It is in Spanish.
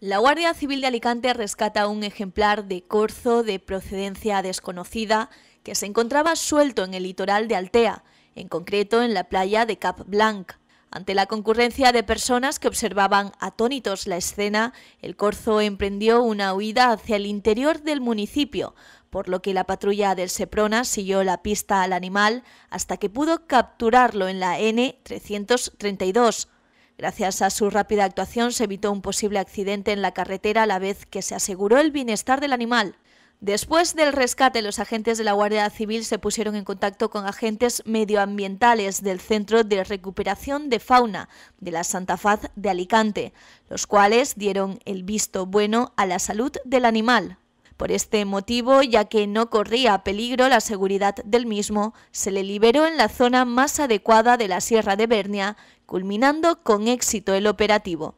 La Guardia Civil de Alicante rescata un ejemplar de corzo de procedencia desconocida que se encontraba suelto en el litoral de Altea, en concreto en la playa de Cap Blanc. Ante la concurrencia de personas que observaban atónitos la escena, el corzo emprendió una huida hacia el interior del municipio, por lo que la patrulla del Seprona siguió la pista al animal hasta que pudo capturarlo en la N332 Gracias a su rápida actuación se evitó un posible accidente en la carretera a la vez que se aseguró el bienestar del animal. Después del rescate, los agentes de la Guardia Civil se pusieron en contacto con agentes medioambientales del Centro de Recuperación de Fauna de la Santa Faz de Alicante, los cuales dieron el visto bueno a la salud del animal. Por este motivo, ya que no corría peligro la seguridad del mismo, se le liberó en la zona más adecuada de la Sierra de Bernia, culminando con éxito el operativo.